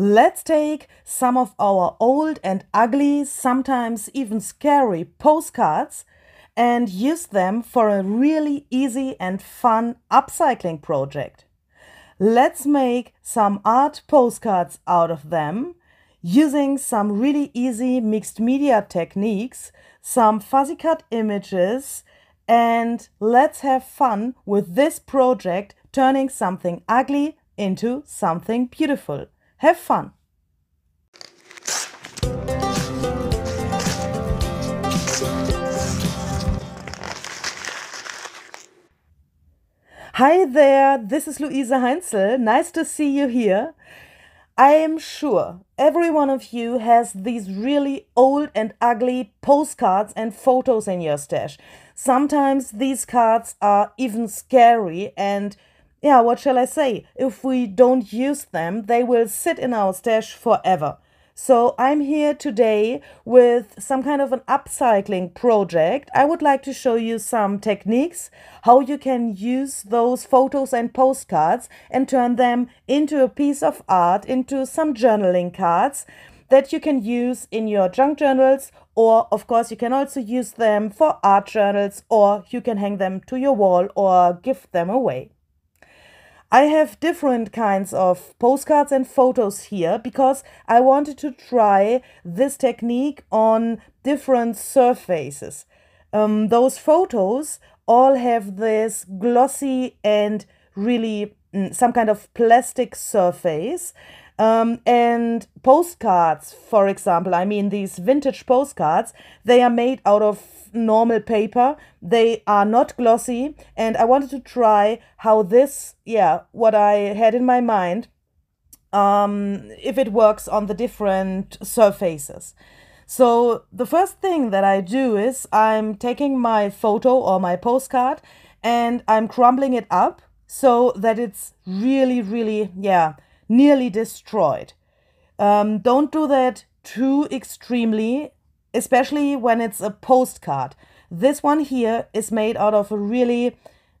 Let's take some of our old and ugly, sometimes even scary postcards and use them for a really easy and fun upcycling project. Let's make some art postcards out of them using some really easy mixed media techniques, some fuzzy cut images, and let's have fun with this project turning something ugly into something beautiful. Have fun! Hi there, this is Luisa Heinzel. Nice to see you here. I am sure every one of you has these really old and ugly postcards and photos in your stash. Sometimes these cards are even scary and yeah, what shall I say? If we don't use them, they will sit in our stash forever. So I'm here today with some kind of an upcycling project. I would like to show you some techniques how you can use those photos and postcards and turn them into a piece of art, into some journaling cards that you can use in your junk journals or of course you can also use them for art journals or you can hang them to your wall or give them away. I have different kinds of postcards and photos here because I wanted to try this technique on different surfaces. Um, those photos all have this glossy and really mm, some kind of plastic surface um, and postcards, for example, I mean, these vintage postcards, they are made out of normal paper. They are not glossy. And I wanted to try how this, yeah, what I had in my mind, um, if it works on the different surfaces. So the first thing that I do is I'm taking my photo or my postcard and I'm crumbling it up so that it's really, really, yeah, nearly destroyed. Um, don't do that too extremely, especially when it's a postcard. This one here is made out of a really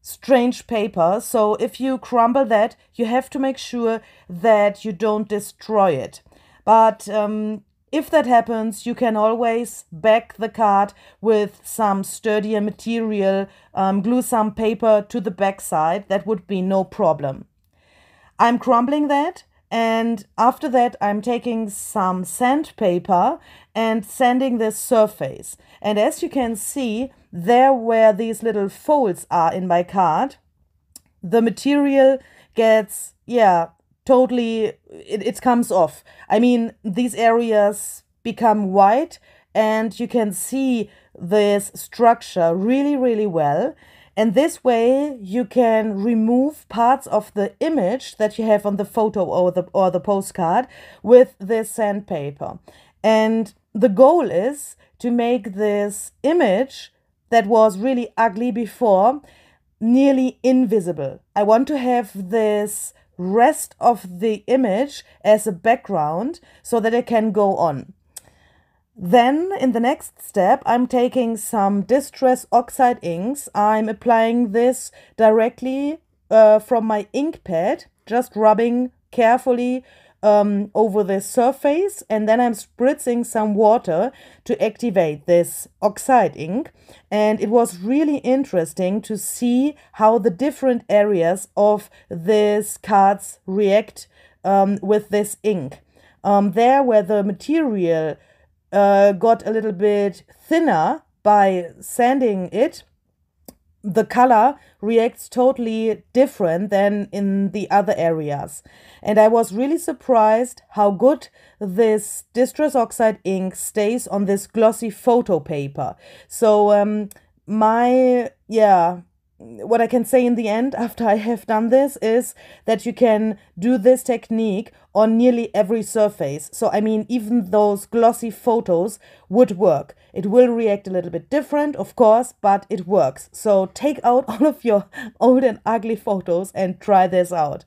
strange paper, so if you crumble that, you have to make sure that you don't destroy it. But um, if that happens, you can always back the card with some sturdier material, um, glue some paper to the backside, that would be no problem. I'm crumbling that and after that I'm taking some sandpaper and sanding the surface. And as you can see, there where these little folds are in my card, the material gets, yeah, totally, it, it comes off. I mean, these areas become white and you can see this structure really, really well. And this way you can remove parts of the image that you have on the photo or the or the postcard with this sandpaper. And the goal is to make this image that was really ugly before nearly invisible. I want to have this rest of the image as a background so that it can go on. Then in the next step, I'm taking some Distress Oxide inks. I'm applying this directly uh, from my ink pad, just rubbing carefully um, over the surface and then I'm spritzing some water to activate this oxide ink. And it was really interesting to see how the different areas of these cards react um, with this ink. Um, there where the material uh, got a little bit thinner by sanding it, the color reacts totally different than in the other areas. And I was really surprised how good this distress oxide ink stays on this glossy photo paper. So um, my, yeah, what I can say in the end after I have done this is that you can do this technique on nearly every surface. So, I mean, even those glossy photos would work. It will react a little bit different, of course, but it works. So, take out all of your old and ugly photos and try this out.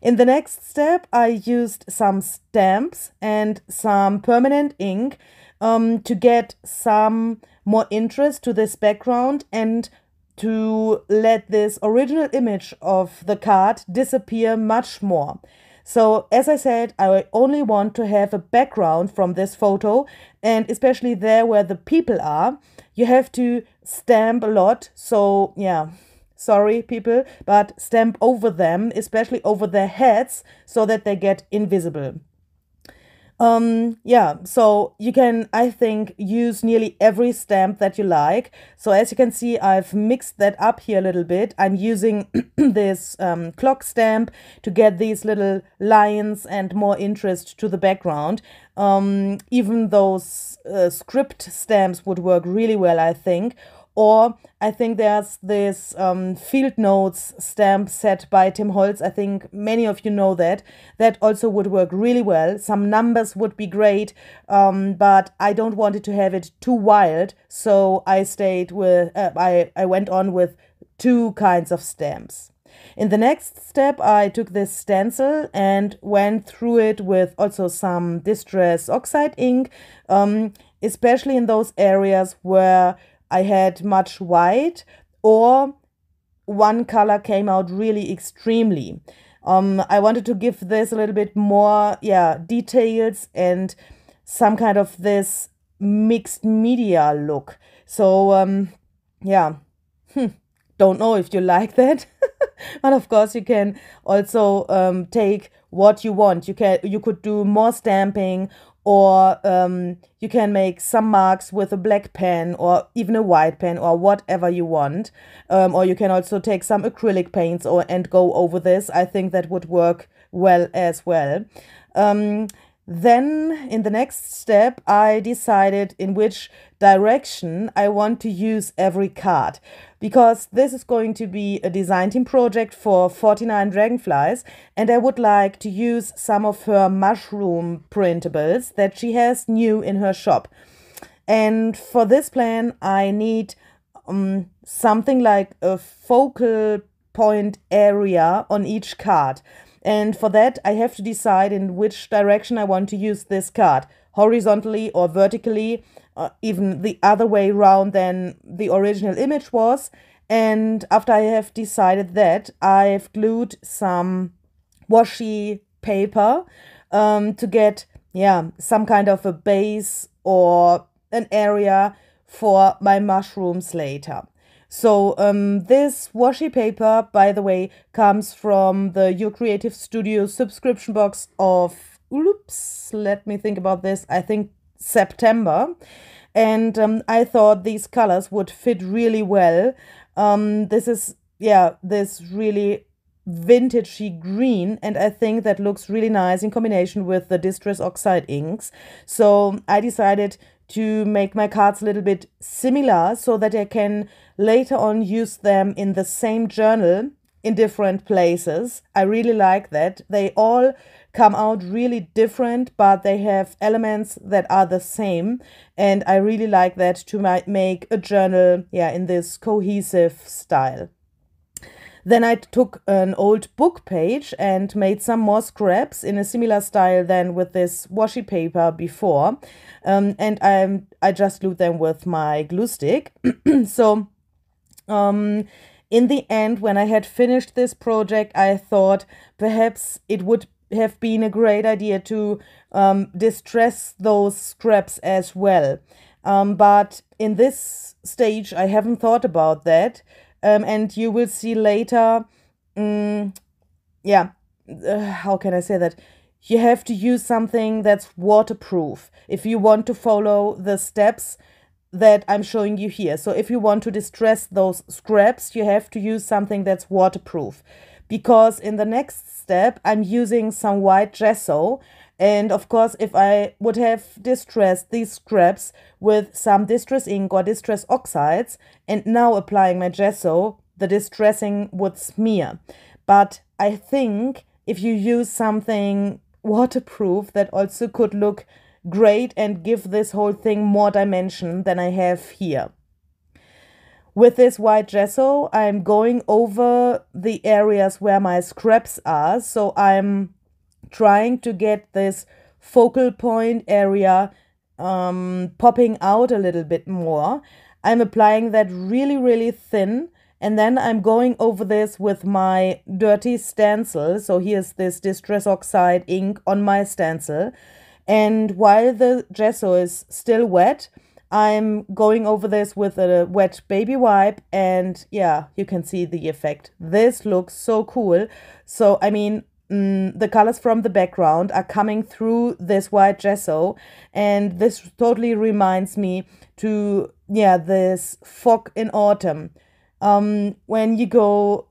In the next step, I used some stamps and some permanent ink um, to get some more interest to this background and to let this original image of the card disappear much more. So, as I said, I only want to have a background from this photo, and especially there where the people are, you have to stamp a lot. So, yeah, sorry, people, but stamp over them, especially over their heads, so that they get invisible. Um, yeah, so you can, I think, use nearly every stamp that you like. So as you can see, I've mixed that up here a little bit. I'm using this um, clock stamp to get these little lines and more interest to the background. Um, even those uh, script stamps would work really well, I think. Or I think there's this um, field notes stamp set by Tim Holtz. I think many of you know that. That also would work really well. Some numbers would be great, um, but I don't want it to have it too wild. So I stayed with, uh, I, I went on with two kinds of stamps. In the next step, I took this stencil and went through it with also some distress oxide ink, um, especially in those areas where I had much white or one color came out really extremely. Um, I wanted to give this a little bit more, yeah, details and some kind of this mixed media look. So, um, yeah, hm. don't know if you like that. but of course, you can also um, take what you want. You can you could do more stamping or um, you can make some marks with a black pen or even a white pen or whatever you want um, or you can also take some acrylic paints or and go over this i think that would work well as well um, then, in the next step, I decided in which direction I want to use every card because this is going to be a design team project for 49 dragonflies and I would like to use some of her mushroom printables that she has new in her shop. And for this plan, I need um, something like a focal point area on each card. And for that, I have to decide in which direction I want to use this card, horizontally or vertically, or uh, even the other way round than the original image was. And after I have decided that, I've glued some washi paper um, to get, yeah, some kind of a base or an area for my mushrooms later. So um, this washi paper, by the way, comes from the Your Creative Studio subscription box of, oops, let me think about this, I think September. And um, I thought these colors would fit really well. Um, this is, yeah, this really vintagey green and I think that looks really nice in combination with the Distress Oxide inks. So I decided to make my cards a little bit similar so that I can later on use them in the same journal in different places. I really like that. They all come out really different, but they have elements that are the same. And I really like that to make a journal, yeah, in this cohesive style. Then I took an old book page and made some more scraps in a similar style than with this washi paper before. Um, and I, I just glued them with my glue stick. so um, in the end, when I had finished this project, I thought perhaps it would have been a great idea to um, distress those scraps as well. Um, but in this stage, I haven't thought about that um, and you will see later um, yeah uh, how can i say that you have to use something that's waterproof if you want to follow the steps that I'm showing you here. So if you want to distress those scraps, you have to use something that's waterproof. Because in the next step, I'm using some white gesso and of course, if I would have distressed these scraps with some distress ink or distress oxides and now applying my gesso, the distressing would smear. But I think if you use something waterproof, that also could look great and give this whole thing more dimension than I have here. With this white gesso, I'm going over the areas where my scraps are. So I'm trying to get this focal point area um, popping out a little bit more. I'm applying that really, really thin. And then I'm going over this with my dirty stencil. So here's this Distress Oxide ink on my stencil. And while the gesso is still wet, I'm going over this with a wet baby wipe and yeah, you can see the effect. This looks so cool. So, I mean, Mm, the colors from the background are coming through this white gesso and this totally reminds me to yeah this fog in autumn um, when you go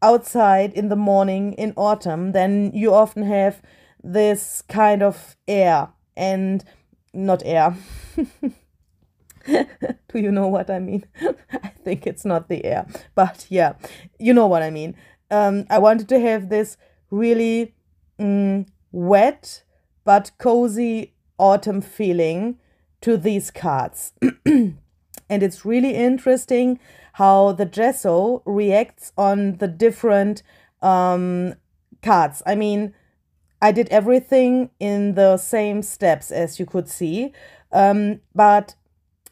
outside in the morning in autumn then you often have this kind of air and not air do you know what i mean i think it's not the air but yeah you know what i mean um, i wanted to have this really mm, wet but cozy autumn feeling to these cards. and it's really interesting how the gesso reacts on the different um, cards. I mean, I did everything in the same steps as you could see, um, but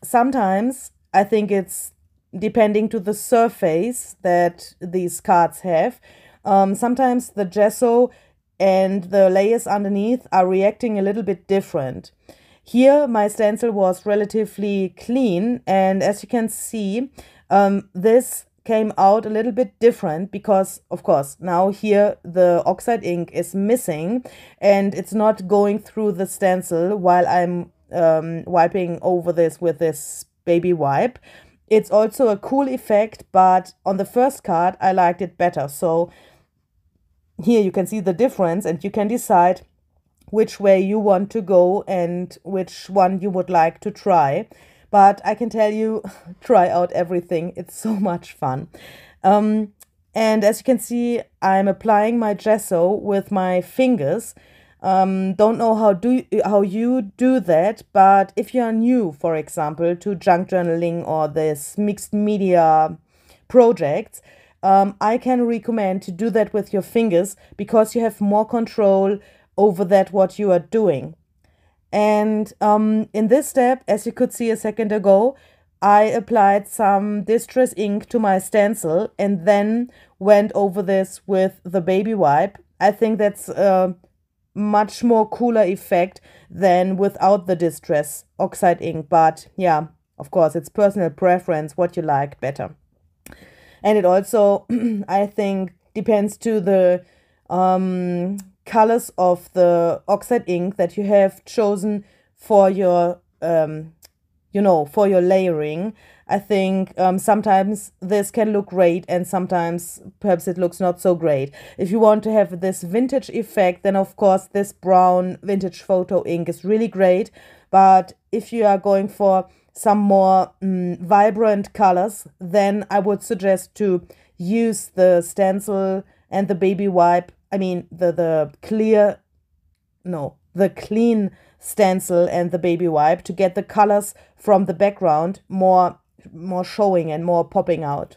sometimes I think it's depending to the surface that these cards have um, sometimes the gesso and the layers underneath are reacting a little bit different. Here my stencil was relatively clean and as you can see um, this came out a little bit different because of course now here the oxide ink is missing and it's not going through the stencil while I'm um, wiping over this with this baby wipe. It's also a cool effect but on the first card I liked it better so here you can see the difference and you can decide which way you want to go and which one you would like to try. But I can tell you, try out everything. It's so much fun. Um, and as you can see, I'm applying my gesso with my fingers. Um, don't know how do how you do that, but if you are new, for example, to junk journaling or this mixed media projects, um, I can recommend to do that with your fingers because you have more control over that what you are doing. And um, in this step, as you could see a second ago, I applied some distress ink to my stencil and then went over this with the baby wipe. I think that's a much more cooler effect than without the distress oxide ink. But yeah, of course, it's personal preference, what you like better and it also i think depends to the um, colors of the oxide ink that you have chosen for your um, you know for your layering i think um, sometimes this can look great and sometimes perhaps it looks not so great if you want to have this vintage effect then of course this brown vintage photo ink is really great but if you are going for some more um, vibrant colors, then I would suggest to use the stencil and the baby wipe. I mean, the, the clear, no, the clean stencil and the baby wipe to get the colors from the background more, more showing and more popping out.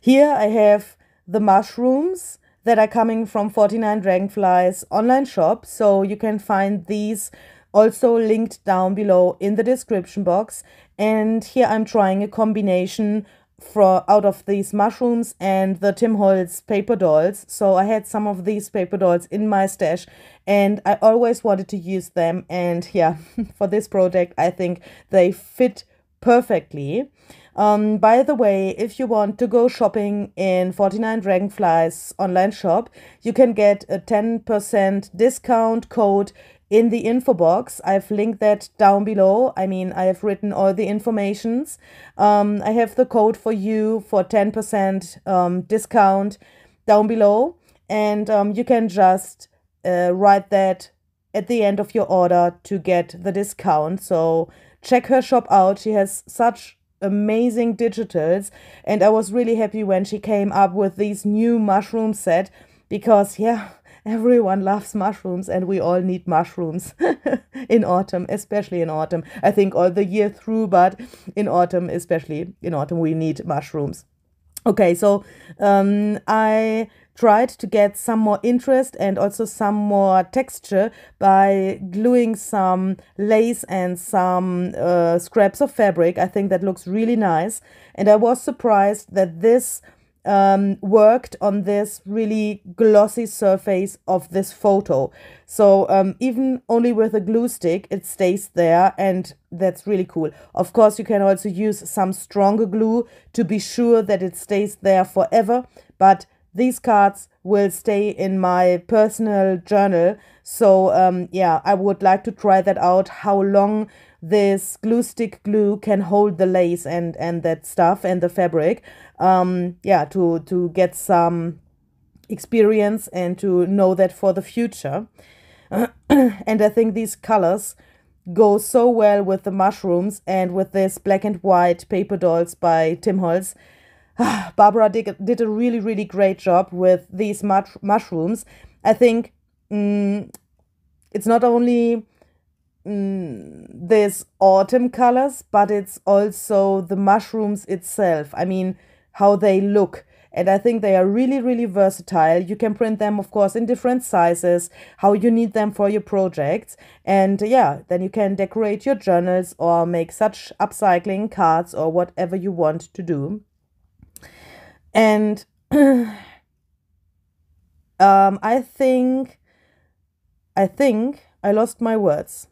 Here I have the mushrooms that are coming from 49 Dragonflies online shop. So you can find these also linked down below in the description box. And here I'm trying a combination for out of these mushrooms and the Tim Holtz paper dolls. So I had some of these paper dolls in my stash and I always wanted to use them. And yeah, for this project, I think they fit perfectly. Um, by the way, if you want to go shopping in 49 Dragonflies online shop, you can get a 10% discount code in the info box. I've linked that down below. I mean, I have written all the informations. Um, I have the code for you for 10% um, discount down below. And um, you can just uh, write that at the end of your order to get the discount. So check her shop out. She has such amazing digitals. And I was really happy when she came up with these new mushroom set because, yeah everyone loves mushrooms and we all need mushrooms in autumn, especially in autumn. I think all the year through, but in autumn, especially in autumn, we need mushrooms. Okay, so um, I tried to get some more interest and also some more texture by gluing some lace and some uh, scraps of fabric. I think that looks really nice. And I was surprised that this um, worked on this really glossy surface of this photo. So um, even only with a glue stick, it stays there and that's really cool. Of course, you can also use some stronger glue to be sure that it stays there forever, but these cards will stay in my personal journal. So um, yeah, I would like to try that out, how long this glue stick glue can hold the lace and and that stuff and the fabric um yeah to to get some experience and to know that for the future and i think these colors go so well with the mushrooms and with this black and white paper dolls by tim holz barbara did, did a really really great job with these mush- mushrooms i think mm, it's not only mm, this autumn colors, but it's also the mushrooms itself. I mean, how they look. And I think they are really, really versatile. You can print them, of course, in different sizes, how you need them for your projects. And yeah, then you can decorate your journals or make such upcycling cards or whatever you want to do. And um, I think, I think I lost my words.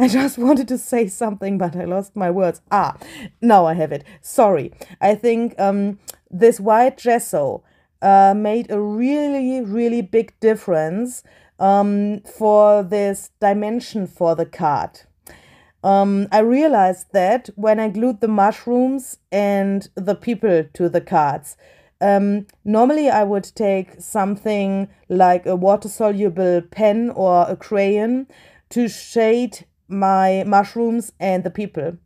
I just wanted to say something, but I lost my words. Ah, now I have it. Sorry. I think um, this white gesso uh, made a really, really big difference um, for this dimension for the card. Um, I realized that when I glued the mushrooms and the people to the cards. Um, normally, I would take something like a water soluble pen or a crayon to shade my mushrooms and the people.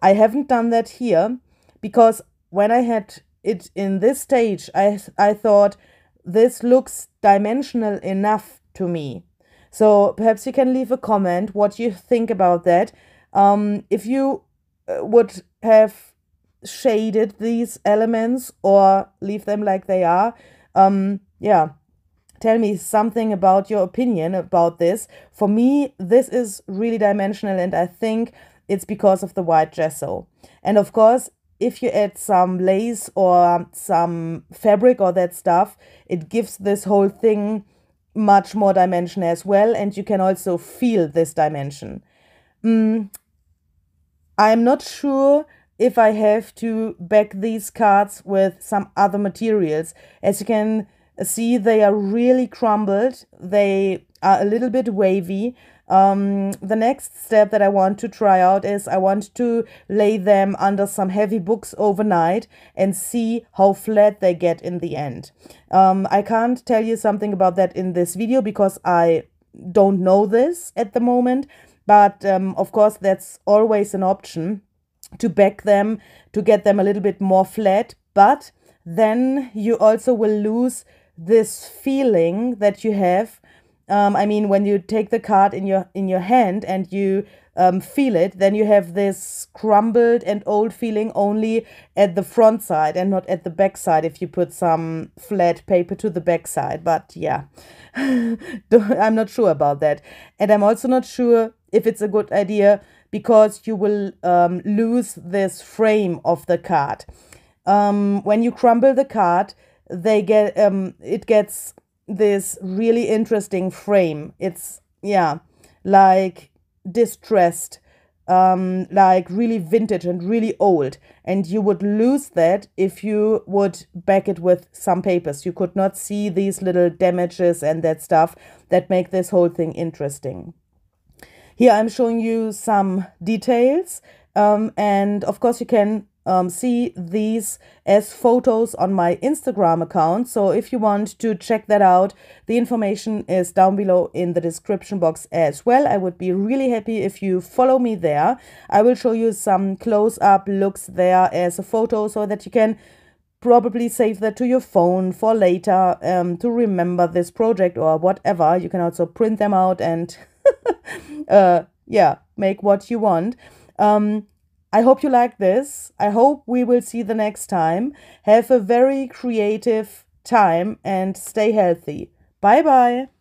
I haven't done that here because when I had it in this stage, I, I thought this looks dimensional enough to me. So perhaps you can leave a comment what you think about that. Um, if you uh, would have shaded these elements or leave them like they are, um, yeah tell me something about your opinion about this. For me, this is really dimensional, and I think it's because of the white gesso. And of course, if you add some lace or some fabric or that stuff, it gives this whole thing much more dimension as well, and you can also feel this dimension. Mm, I'm not sure if I have to back these cards with some other materials. As you can See, they are really crumbled. They are a little bit wavy. Um, the next step that I want to try out is I want to lay them under some heavy books overnight and see how flat they get in the end. Um, I can't tell you something about that in this video because I don't know this at the moment. But um, of course, that's always an option to back them, to get them a little bit more flat. But then you also will lose this feeling that you have um, i mean when you take the card in your in your hand and you um, feel it then you have this crumbled and old feeling only at the front side and not at the back side if you put some flat paper to the back side but yeah i'm not sure about that and i'm also not sure if it's a good idea because you will um, lose this frame of the card um, when you crumble the card they get um it gets this really interesting frame. It's yeah, like distressed, um, like really vintage and really old. And you would lose that if you would back it with some papers. You could not see these little damages and that stuff that make this whole thing interesting. Here I'm showing you some details. Um, and of course you can um, see these as photos on my Instagram account. So if you want to check that out, the information is down below in the description box as well. I would be really happy if you follow me there. I will show you some close up looks there as a photo so that you can probably save that to your phone for later um, to remember this project or whatever. You can also print them out and uh, yeah, make what you want. Um, I hope you like this. I hope we will see the next time. Have a very creative time and stay healthy. Bye bye.